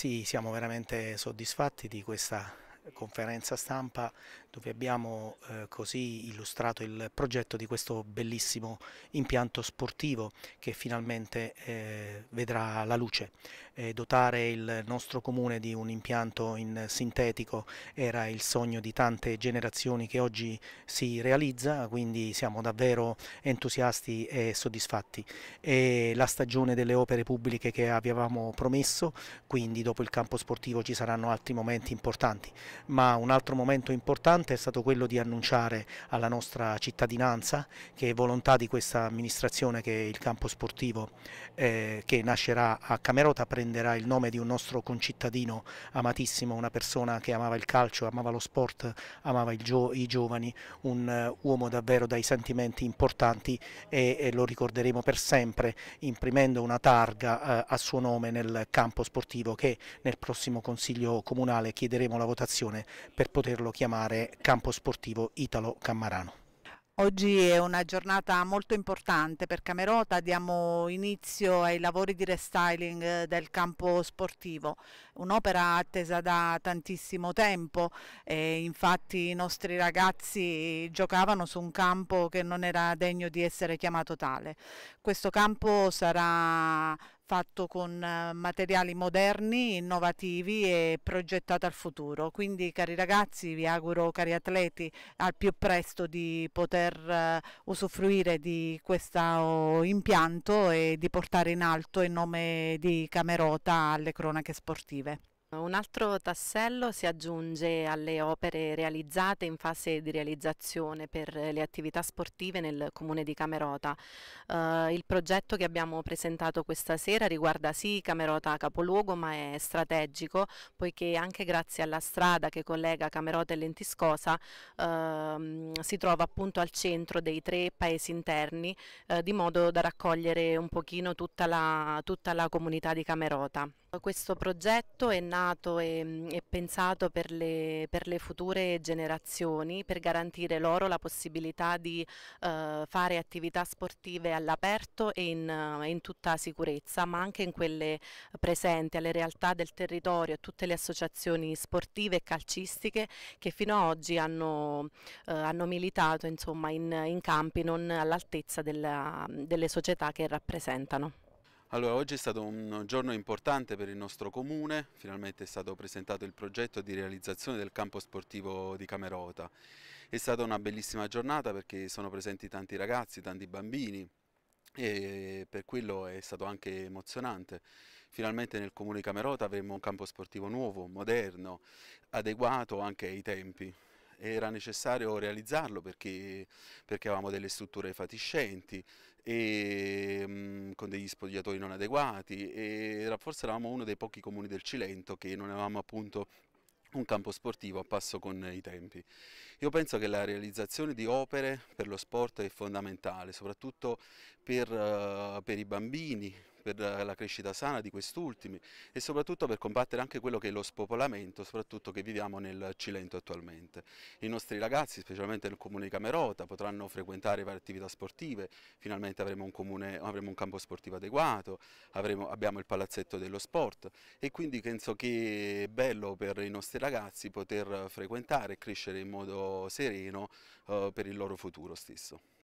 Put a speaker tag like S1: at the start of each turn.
S1: Sì, siamo veramente soddisfatti di questa conferenza stampa dove abbiamo eh, così illustrato il progetto di questo bellissimo impianto sportivo che finalmente eh, vedrà la luce. Eh, dotare il nostro comune di un impianto in sintetico era il sogno di tante generazioni che oggi si realizza, quindi siamo davvero entusiasti e soddisfatti. E la stagione delle opere pubbliche che avevamo promesso, quindi dopo il campo sportivo ci saranno altri momenti importanti ma un altro momento importante è stato quello di annunciare alla nostra cittadinanza che è volontà di questa amministrazione che il campo sportivo eh, che nascerà a Camerota prenderà il nome di un nostro concittadino amatissimo, una persona che amava il calcio, amava lo sport, amava gio i giovani, un uh, uomo davvero dai sentimenti importanti e, e, lo ricorderemo per sempre imprimendo una targa uh, a suo nome nel campo sportivo che nel prossimo Consiglio Comunale chiederemo la votazione federazione per poterlo chiamare campo sportivo Italo Cammarano.
S2: Oggi è una giornata molto importante per Camerota, diamo inizio ai lavori di restyling del campo sportivo, un'opera attesa da tantissimo tempo, e infatti i nostri ragazzi giocavano su un campo che non era degno di essere chiamato tale. Questo campo sarà fatto con eh, materiali moderni, innovativi e progettato al futuro. Quindi cari ragazzi, vi auguro cari atleti al più presto di poter eh, usufruire di questo oh, impianto e di portare in alto il nome di Camerota alle cronache sportive.
S3: Un altro tassello si aggiunge alle opere realizzate in fase di realizzazione per le attività sportive nel comune di Camerota. Uh, il progetto che abbiamo presentato questa sera riguarda sì Camerota capoluogo ma è strategico poiché anche grazie alla strada che collega Camerota e Lentiscosa uh, si trova appunto al centro dei tre paesi interni uh, di modo da raccogliere un pochino tutta la, tutta la comunità di Camerota. Questo progetto è nato e è pensato per le, per le, future generazioni, per garantire loro la possibilità di eh, fare attività sportive all'aperto e in, eh, in, tutta sicurezza, ma anche in quelle presenti, alle realtà del territorio, a tutte le associazioni sportive e calcistiche che fino ad oggi hanno, eh, hanno militato insomma, in, in, campi non all'altezza delle società che rappresentano.
S4: Allora, oggi è stato un giorno importante per il nostro comune, finalmente è stato presentato il progetto di realizzazione del campo sportivo di Camerota. È stata una bellissima giornata perché sono presenti tanti ragazzi, tanti bambini, e per quello è stato anche emozionante. Finalmente nel comune di Camerota avremo un campo sportivo nuovo, moderno, adeguato anche ai tempi era necessario realizzarlo perché, perché avevamo delle strutture fatiscenti e, mh, mm, con degli spogliatoi non adeguati e forse eravamo uno dei pochi comuni del Cilento che non avevamo appunto un campo sportivo a passo con i tempi. Io penso che la realizzazione di opere per lo sport è fondamentale, soprattutto per, eh, per i bambini, per la crescita sana di quest'ultimi e soprattutto per combattere anche quello che è lo spopolamento, soprattutto che viviamo nel Cilento attualmente. I nostri ragazzi, specialmente nel comune di Camerota, potranno frequentare varie attività sportive, finalmente avremo un, comune, avremo un campo sportivo adeguato, avremo, abbiamo il palazzetto dello sport e quindi penso che è bello per i nostri ragazzi poter frequentare e crescere in modo sereno eh, per il loro futuro stesso.